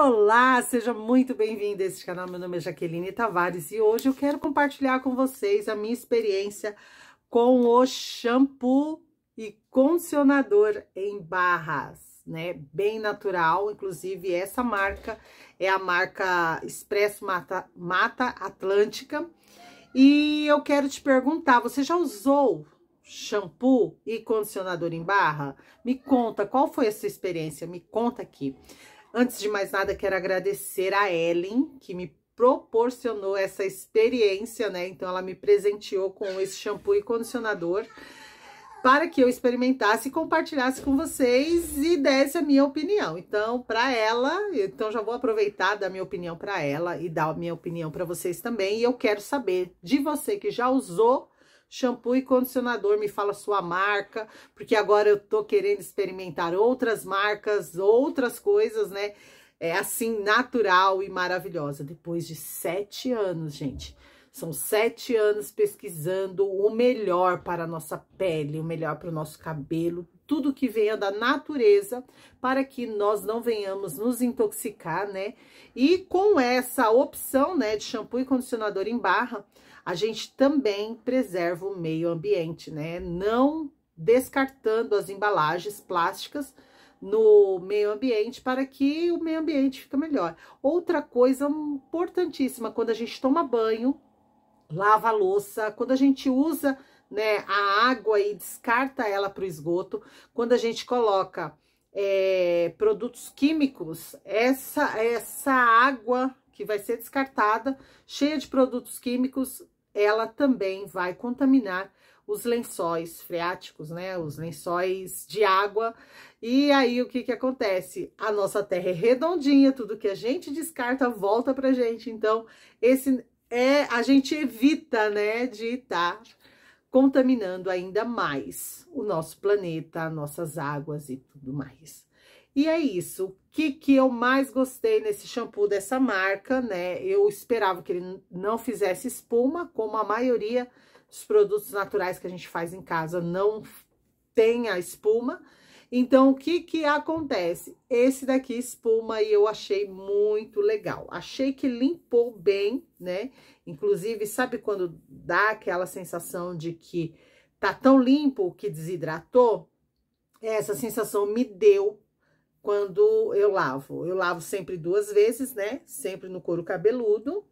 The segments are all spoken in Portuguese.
Olá, seja muito bem-vindo a este canal. Meu nome é Jaqueline Tavares e hoje eu quero compartilhar com vocês a minha experiência com o shampoo e condicionador em barras, né? Bem natural, inclusive essa marca é a marca Expresso Mata, Mata Atlântica. E eu quero te perguntar, você já usou shampoo e condicionador em barra? Me conta, qual foi a sua experiência? Me conta aqui. Antes de mais nada, quero agradecer a Ellen, que me proporcionou essa experiência, né? Então, ela me presenteou com esse shampoo e condicionador para que eu experimentasse e compartilhasse com vocês e desse a minha opinião. Então, para ela, então já vou aproveitar da minha opinião para ela e dar a minha opinião para vocês também. E eu quero saber de você que já usou shampoo e condicionador, me fala sua marca, porque agora eu tô querendo experimentar outras marcas, outras coisas, né? É assim, natural e maravilhosa. Depois de sete anos, gente. São sete anos pesquisando o melhor para a nossa pele, o melhor para o nosso cabelo, tudo que venha da natureza, para que nós não venhamos nos intoxicar, né? E com essa opção, né, de shampoo e condicionador em barra, a gente também preserva o meio ambiente, né? Não descartando as embalagens plásticas, no meio ambiente para que o meio ambiente fique melhor. Outra coisa importantíssima, quando a gente toma banho, lava a louça, quando a gente usa né, a água e descarta ela para o esgoto, quando a gente coloca é, produtos químicos, essa, essa água que vai ser descartada, cheia de produtos químicos, ela também vai contaminar os lençóis freáticos, né? Os lençóis de água. E aí o que que acontece? A nossa terra é redondinha, tudo que a gente descarta volta pra gente. Então, esse é a gente evita, né, de estar contaminando ainda mais o nosso planeta, nossas águas e tudo mais. E é isso. O que, que eu mais gostei nesse shampoo dessa marca, né? Eu esperava que ele não fizesse espuma, como a maioria dos produtos naturais que a gente faz em casa não tem a espuma. Então, o que que acontece? Esse daqui espuma e eu achei muito legal. Achei que limpou bem, né? Inclusive, sabe quando dá aquela sensação de que tá tão limpo que desidratou? Essa sensação me deu quando eu lavo. Eu lavo sempre duas vezes, né? Sempre no couro cabeludo.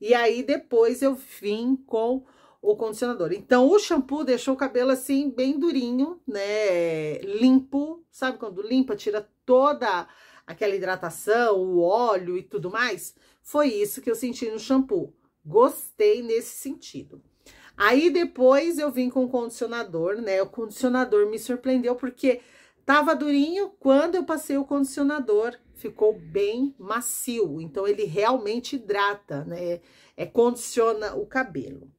E aí, depois eu vim com o condicionador. Então, o shampoo deixou o cabelo assim, bem durinho, né? Limpo, sabe quando limpa, tira toda aquela hidratação, o óleo e tudo mais? Foi isso que eu senti no shampoo. Gostei nesse sentido. Aí depois eu vim com o condicionador, né? O condicionador me surpreendeu porque tava durinho quando eu passei o condicionador, ficou bem macio. Então ele realmente hidrata, né? É condiciona o cabelo.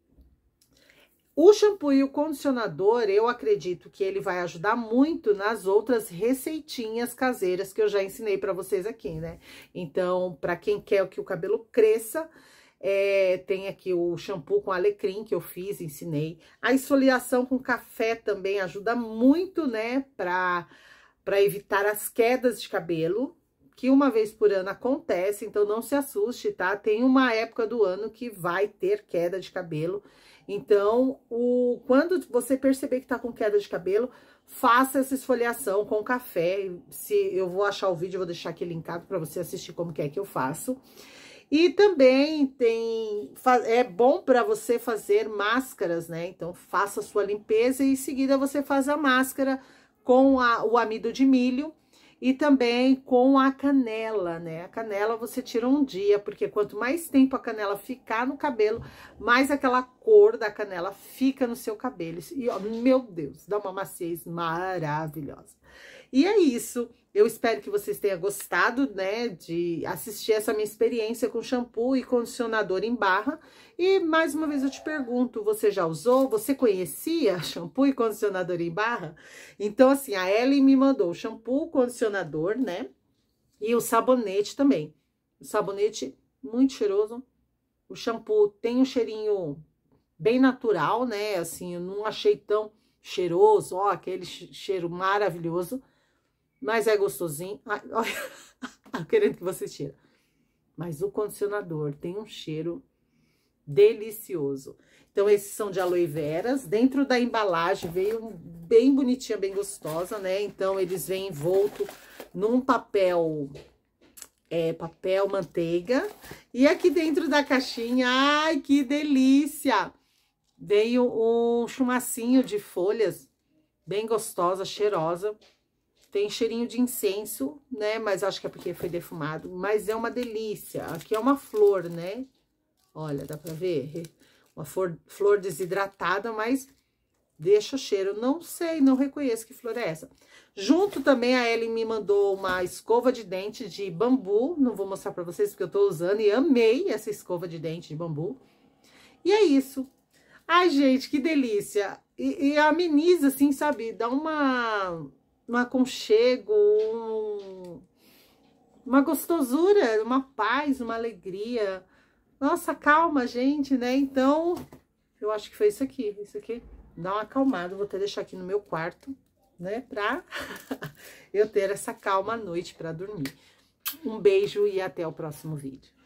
O shampoo e o condicionador, eu acredito que ele vai ajudar muito nas outras receitinhas caseiras que eu já ensinei para vocês aqui, né? Então, para quem quer que o cabelo cresça, é, tem aqui o shampoo com alecrim que eu fiz, ensinei. A esfoliação com café também ajuda muito, né? Para pra evitar as quedas de cabelo, que uma vez por ano acontece, então não se assuste, tá? Tem uma época do ano que vai ter queda de cabelo. Então, o, quando você perceber que tá com queda de cabelo, faça essa esfoliação com café. Se eu vou achar o vídeo, vou deixar aqui linkado para você assistir como que é que eu faço. E também tem é bom para você fazer máscaras, né? Então faça a sua limpeza e em seguida você faz a máscara com a, o amido de milho e também com a canela, né? A canela você tira um dia, porque quanto mais tempo a canela ficar no cabelo, mais aquela cor da canela fica no seu cabelo. E, ó, meu Deus, dá uma maciez maravilhosa. E é isso. Eu espero que vocês tenham gostado, né, de assistir essa minha experiência com shampoo e condicionador em barra. E mais uma vez eu te pergunto, você já usou? Você conhecia shampoo e condicionador em barra? Então, assim, a Ellen me mandou shampoo, condicionador, né, e o sabonete também. O sabonete muito cheiroso. O shampoo tem um cheirinho bem natural, né, assim, eu não achei tão cheiroso, ó, aquele cheiro maravilhoso, mas é gostosinho. Ai, olha, tá querendo que você tira. Mas o condicionador tem um cheiro delicioso. Então, esses são de aloe veras. Dentro da embalagem veio bem bonitinha, bem gostosa, né? Então, eles vêm envolto num papel, é, papel manteiga. E aqui dentro da caixinha, ai, que delícia! Veio um chumacinho de folhas, bem gostosa, cheirosa. Tem cheirinho de incenso, né? Mas acho que é porque foi defumado. Mas é uma delícia. Aqui é uma flor, né? Olha, dá pra ver? Uma flor, flor desidratada, mas deixa o cheiro. Não sei, não reconheço que flor é essa. Junto também a Ellen me mandou uma escova de dente de bambu. Não vou mostrar pra vocês porque eu tô usando e amei essa escova de dente de bambu. E é isso. Ai, gente, que delícia. E, e ameniza, assim, sabe? Dá uma, um aconchego, um, uma gostosura, uma paz, uma alegria. Nossa, calma, gente, né? Então, eu acho que foi isso aqui. Isso aqui dá uma acalmada. Vou até deixar aqui no meu quarto, né? Pra eu ter essa calma à noite pra dormir. Um beijo e até o próximo vídeo.